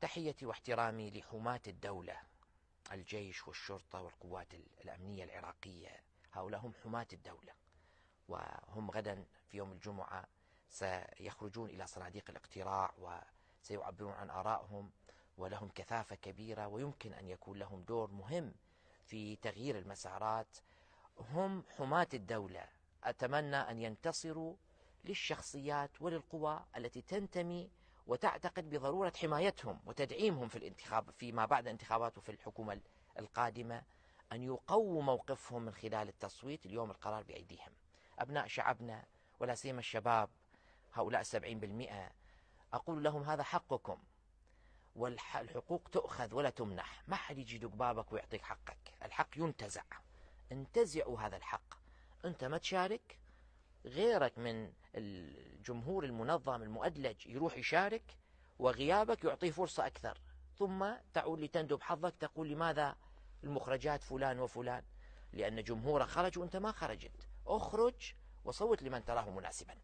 تحيتي واحترامي لحماة الدولة الجيش والشرطة والقوات الأمنية العراقية هؤلاء هم حماة الدولة وهم غدا في يوم الجمعة سيخرجون إلى صناديق الاقتراع وسيعبرون عن آرائهم ولهم كثافة كبيرة ويمكن أن يكون لهم دور مهم في تغيير المسارات هم حماة الدولة أتمنى أن ينتصروا للشخصيات وللقوى التي تنتمي وتعتقد بضرورة حمايتهم وتدعيمهم في الانتخاب فيما بعد انتخابات وفي الحكومة القادمة أن يقووا موقفهم من خلال التصويت اليوم القرار بأيديهم أبناء شعبنا ولا سيما الشباب هؤلاء السبعين بالمئة أقول لهم هذا حقكم والحقوق تؤخذ ولا تمنح ما حد يجي يدق بابك ويعطيك حقك الحق ينتزع انتزعوا هذا الحق أنت ما تشارك غيرك من الجمهور المنظم المؤدلج يروح يشارك وغيابك يعطيه فرصة أكثر ثم تعود لتندب حظك تقول لماذا المخرجات فلان وفلان لأن جمهوره خرج وأنت ما خرجت اخرج وصوت لمن تراه مناسبا